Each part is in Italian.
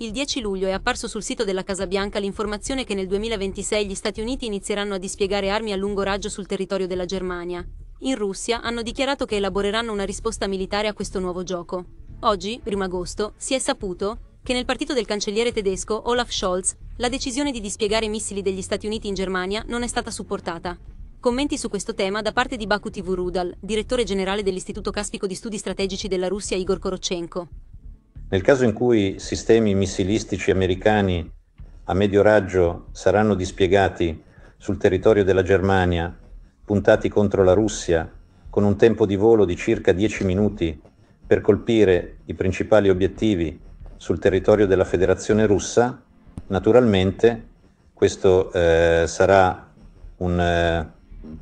Il 10 luglio è apparso sul sito della Casa Bianca l'informazione che nel 2026 gli Stati Uniti inizieranno a dispiegare armi a lungo raggio sul territorio della Germania. In Russia hanno dichiarato che elaboreranno una risposta militare a questo nuovo gioco. Oggi, 1 agosto, si è saputo che nel partito del cancelliere tedesco Olaf Scholz la decisione di dispiegare missili degli Stati Uniti in Germania non è stata supportata. Commenti su questo tema da parte di Baku TV Rudal, direttore generale dell'Istituto Caspico di Studi Strategici della Russia Igor Korochenko. Nel caso in cui sistemi missilistici americani a medio raggio saranno dispiegati sul territorio della Germania, puntati contro la Russia, con un tempo di volo di circa 10 minuti per colpire i principali obiettivi sul territorio della Federazione russa, naturalmente questo eh, sarà un eh,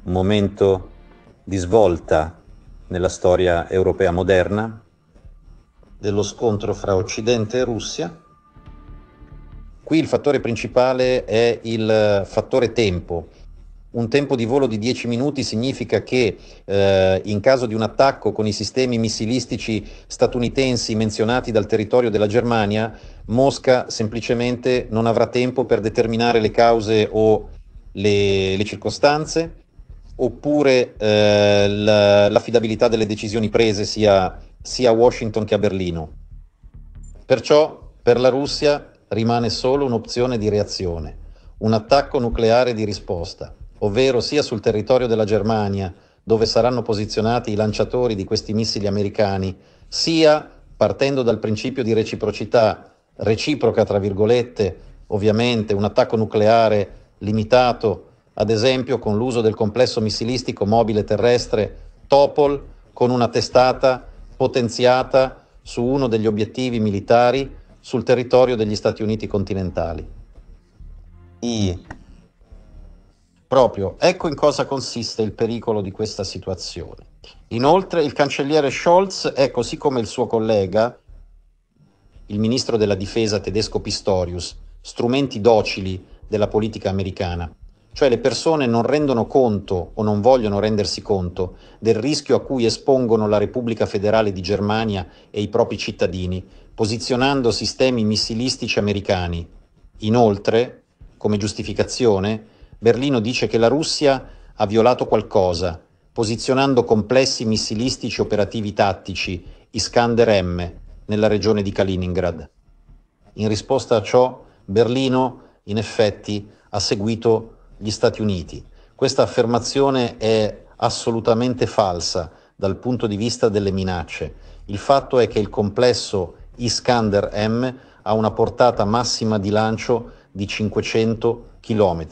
momento di svolta nella storia europea moderna, dello scontro fra Occidente e Russia. Qui il fattore principale è il eh, fattore tempo. Un tempo di volo di 10 minuti significa che eh, in caso di un attacco con i sistemi missilistici statunitensi menzionati dal territorio della Germania, Mosca semplicemente non avrà tempo per determinare le cause o le, le circostanze, oppure eh, l'affidabilità delle decisioni prese sia sia a Washington che a Berlino. Perciò per la Russia rimane solo un'opzione di reazione, un attacco nucleare di risposta, ovvero sia sul territorio della Germania, dove saranno posizionati i lanciatori di questi missili americani, sia partendo dal principio di reciprocità, reciproca tra virgolette, ovviamente un attacco nucleare limitato, ad esempio con l'uso del complesso missilistico mobile terrestre Topol con una testata potenziata su uno degli obiettivi militari sul territorio degli Stati Uniti continentali. I. Proprio, ecco in cosa consiste il pericolo di questa situazione. Inoltre il cancelliere Scholz è, così come il suo collega, il ministro della difesa tedesco Pistorius, strumenti docili della politica americana cioè le persone non rendono conto o non vogliono rendersi conto del rischio a cui espongono la Repubblica Federale di Germania e i propri cittadini, posizionando sistemi missilistici americani. Inoltre, come giustificazione, Berlino dice che la Russia ha violato qualcosa, posizionando complessi missilistici operativi tattici Iskander M nella regione di Kaliningrad. In risposta a ciò, Berlino, in effetti, ha seguito gli Stati Uniti. Questa affermazione è assolutamente falsa dal punto di vista delle minacce. Il fatto è che il complesso Iskander M ha una portata massima di lancio di 500 km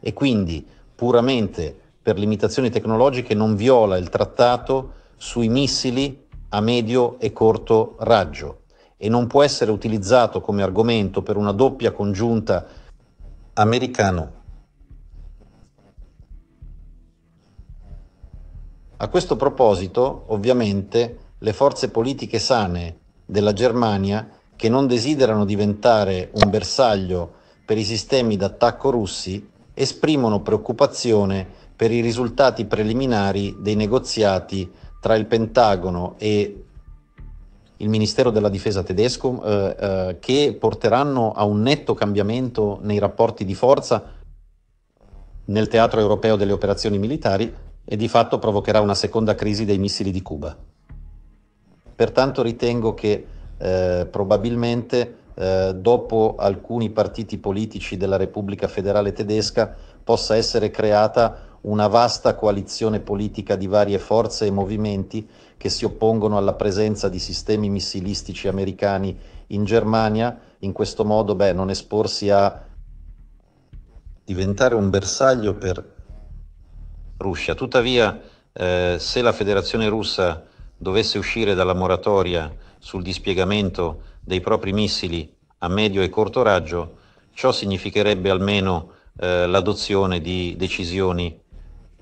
e quindi puramente per limitazioni tecnologiche non viola il trattato sui missili a medio e corto raggio e non può essere utilizzato come argomento per una doppia congiunta americano A questo proposito, ovviamente, le forze politiche sane della Germania, che non desiderano diventare un bersaglio per i sistemi d'attacco russi, esprimono preoccupazione per i risultati preliminari dei negoziati tra il Pentagono e il Ministero della Difesa tedesco eh, eh, che porteranno a un netto cambiamento nei rapporti di forza nel teatro europeo delle operazioni militari e di fatto provocherà una seconda crisi dei missili di Cuba. Pertanto ritengo che eh, probabilmente eh, dopo alcuni partiti politici della Repubblica Federale Tedesca possa essere creata una vasta coalizione politica di varie forze e movimenti che si oppongono alla presenza di sistemi missilistici americani in Germania, in questo modo beh, non esporsi a diventare un bersaglio per Russia. Tuttavia, eh, se la Federazione russa dovesse uscire dalla moratoria sul dispiegamento dei propri missili a medio e corto raggio, ciò significherebbe almeno eh, l'adozione di decisioni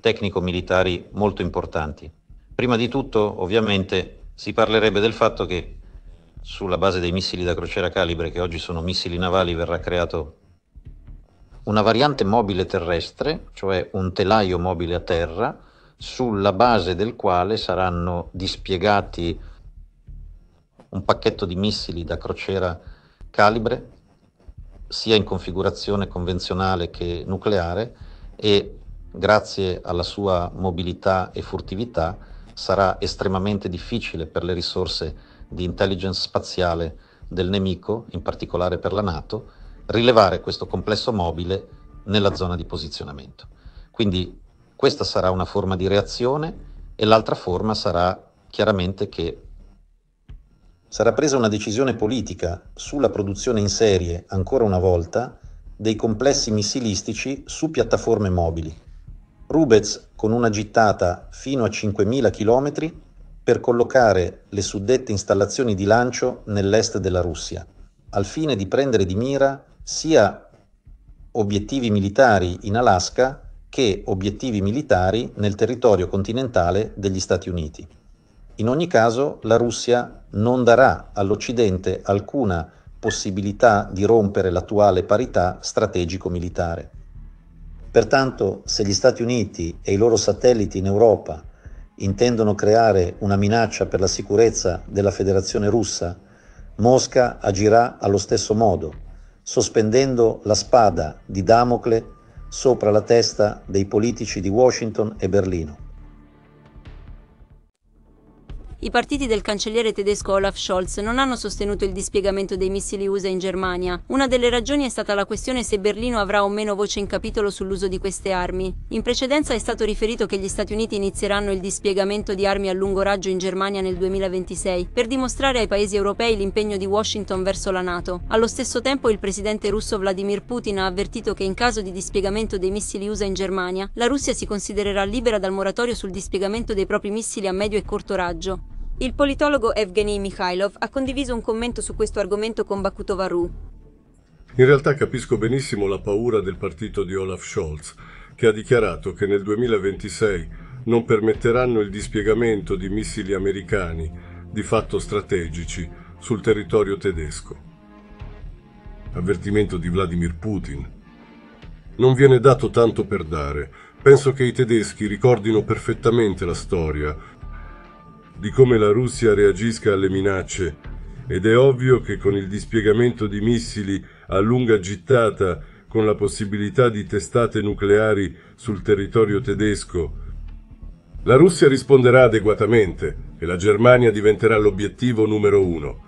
tecnico-militari molto importanti. Prima di tutto, ovviamente, si parlerebbe del fatto che sulla base dei missili da crociera calibre, che oggi sono missili navali, verrà creato una variante mobile terrestre, cioè un telaio mobile a terra, sulla base del quale saranno dispiegati un pacchetto di missili da crociera calibre, sia in configurazione convenzionale che nucleare, e grazie alla sua mobilità e furtività sarà estremamente difficile per le risorse di intelligence spaziale del nemico, in particolare per la Nato, rilevare questo complesso mobile nella zona di posizionamento. Quindi questa sarà una forma di reazione e l'altra forma sarà chiaramente che sarà presa una decisione politica sulla produzione in serie, ancora una volta, dei complessi missilistici su piattaforme mobili. Rubez con una gittata fino a 5.000 km per collocare le suddette installazioni di lancio nell'est della Russia, al fine di prendere di mira sia obiettivi militari in Alaska che obiettivi militari nel territorio continentale degli Stati Uniti. In ogni caso la Russia non darà all'Occidente alcuna possibilità di rompere l'attuale parità strategico-militare. Pertanto se gli Stati Uniti e i loro satelliti in Europa intendono creare una minaccia per la sicurezza della Federazione russa, Mosca agirà allo stesso modo sospendendo la spada di Damocle sopra la testa dei politici di Washington e Berlino i partiti del cancelliere tedesco Olaf Scholz non hanno sostenuto il dispiegamento dei missili USA in Germania. Una delle ragioni è stata la questione se Berlino avrà o meno voce in capitolo sull'uso di queste armi. In precedenza è stato riferito che gli Stati Uniti inizieranno il dispiegamento di armi a lungo raggio in Germania nel 2026 per dimostrare ai paesi europei l'impegno di Washington verso la NATO. Allo stesso tempo il presidente russo Vladimir Putin ha avvertito che in caso di dispiegamento dei missili USA in Germania, la Russia si considererà libera dal moratorio sul dispiegamento dei propri missili a medio e corto raggio. Il politologo Evgeny Mikhailov ha condiviso un commento su questo argomento con Bakutova Bakutovaru. In realtà capisco benissimo la paura del partito di Olaf Scholz, che ha dichiarato che nel 2026 non permetteranno il dispiegamento di missili americani, di fatto strategici, sul territorio tedesco. Avvertimento di Vladimir Putin. Non viene dato tanto per dare. Penso che i tedeschi ricordino perfettamente la storia di come la Russia reagisca alle minacce ed è ovvio che con il dispiegamento di missili a lunga gittata, con la possibilità di testate nucleari sul territorio tedesco, la Russia risponderà adeguatamente e la Germania diventerà l'obiettivo numero uno.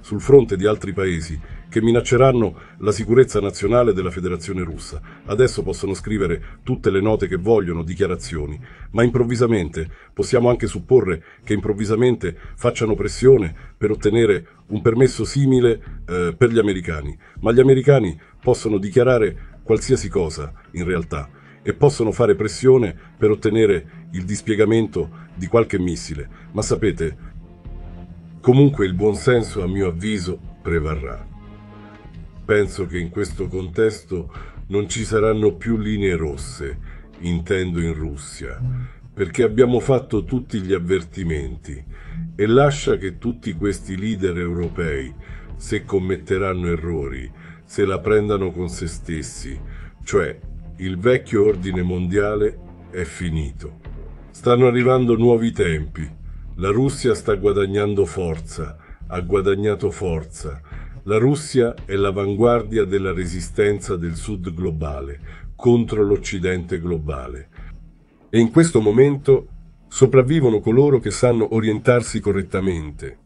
Sul fronte di altri paesi, che minacceranno la sicurezza nazionale della Federazione russa. Adesso possono scrivere tutte le note che vogliono, dichiarazioni, ma improvvisamente possiamo anche supporre che improvvisamente facciano pressione per ottenere un permesso simile eh, per gli americani. Ma gli americani possono dichiarare qualsiasi cosa in realtà e possono fare pressione per ottenere il dispiegamento di qualche missile, ma sapete, comunque il buonsenso a mio avviso prevarrà penso che in questo contesto non ci saranno più linee rosse, intendo in Russia, perché abbiamo fatto tutti gli avvertimenti e lascia che tutti questi leader europei, se commetteranno errori, se la prendano con se stessi, cioè il vecchio ordine mondiale è finito. Stanno arrivando nuovi tempi, la Russia sta guadagnando forza, ha guadagnato forza, la Russia è l'avanguardia della resistenza del Sud globale contro l'Occidente globale. E in questo momento sopravvivono coloro che sanno orientarsi correttamente.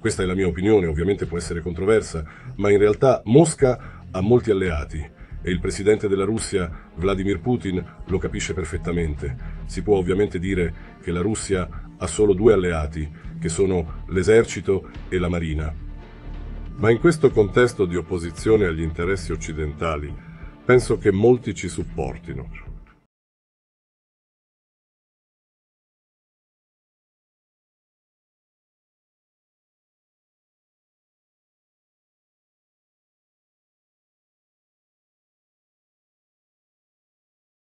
Questa è la mia opinione, ovviamente può essere controversa, ma in realtà Mosca ha molti alleati e il presidente della Russia, Vladimir Putin, lo capisce perfettamente. Si può ovviamente dire che la Russia ha solo due alleati, che sono l'esercito e la marina. Ma in questo contesto di opposizione agli interessi occidentali penso che molti ci supportino.